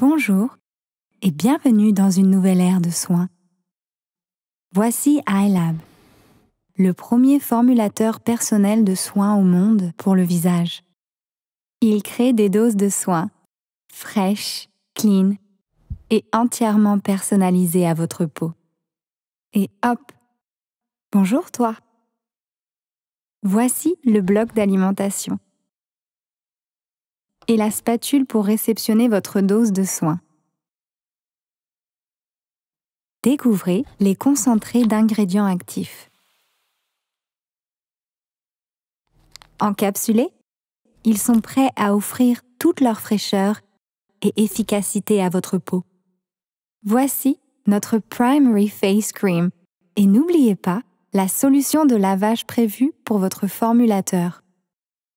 Bonjour et bienvenue dans une nouvelle ère de soins. Voici iLab, le premier formulateur personnel de soins au monde pour le visage. Il crée des doses de soins fraîches, clean et entièrement personnalisées à votre peau. Et hop Bonjour toi Voici le bloc d'alimentation et la spatule pour réceptionner votre dose de soins. Découvrez les concentrés d'ingrédients actifs. Encapsulés, ils sont prêts à offrir toute leur fraîcheur et efficacité à votre peau. Voici notre Primary Face Cream et n'oubliez pas la solution de lavage prévue pour votre formulateur.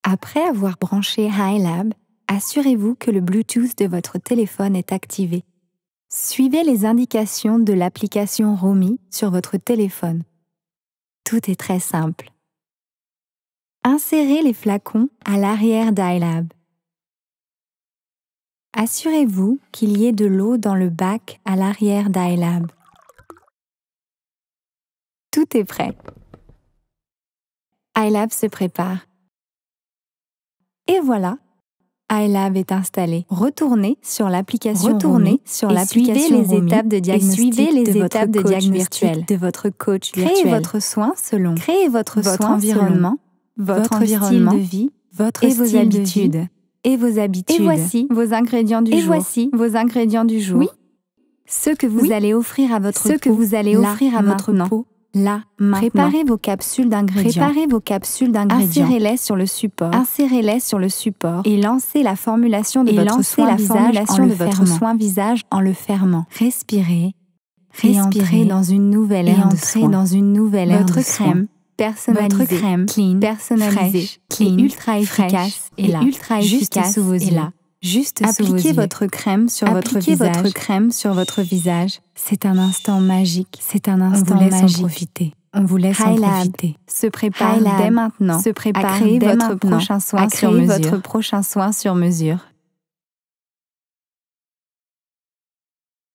Après avoir branché HiLab, assurez-vous que le Bluetooth de votre téléphone est activé. Suivez les indications de l'application Romi sur votre téléphone. Tout est très simple. Insérez les flacons à l'arrière d'iLab. Assurez-vous qu'il y ait de l'eau dans le bac à l'arrière d'iLab. Tout est prêt. iLab se prépare. Et voilà, iLab est installé. Retournez sur l'application Retournez sur l'application les étapes de diagnostic suivez les étapes de diagnostic virtuel. de votre coach créer virtuel. Créez votre soin selon Créez votre, votre environnement, votre, votre environnement, de vie, votre et vos habitudes. et vos habitudes. Et voici vos ingrédients du jour. Et voici vos ingrédients du jour. Oui. que vous allez offrir à votre ce que vous allez offrir à votre peau Là, Préparez vos capsules d'ingrédients. Préparez vos capsules d'ingrédients. Insérez-les sur le support. Insérez-les sur le support et lancez la formulation de votre soin visage en le de soin visage en le fermant. Respirez. Respirez dans une nouvelle et entrez dans une nouvelle ère Votre crème personnalisée, crème clean, personnalisée, clean, ultra efficace et, là, juste sous vos yeux. Juste Appliquez votre crème sur votre visage. votre crème sur votre visage. C'est un instant magique. C'est un instant On vous laisse magique. En profiter. On vous laisse en profiter. Se prépare dès maintenant. Se prépare à créer votre prochain soin sur mesure. votre prochain soin sur mesure.